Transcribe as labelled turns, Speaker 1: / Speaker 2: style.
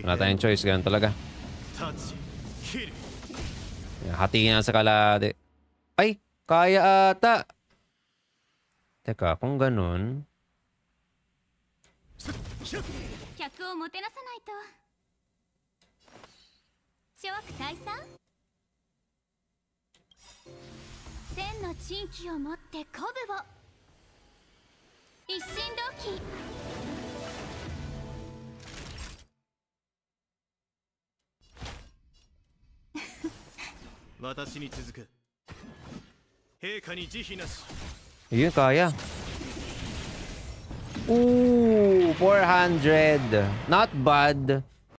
Speaker 1: Wala tayong choice. Ganun talaga. Hatiin sa kalade.
Speaker 2: Ay! Kaya ata!
Speaker 1: Teka, kung ganun...
Speaker 3: Sen no chinki o motte kobu wo. Ishin doki.
Speaker 4: 私に続く陛下に慈悲なし
Speaker 1: Yun, kaya.
Speaker 2: Ooh, 400. Not bad.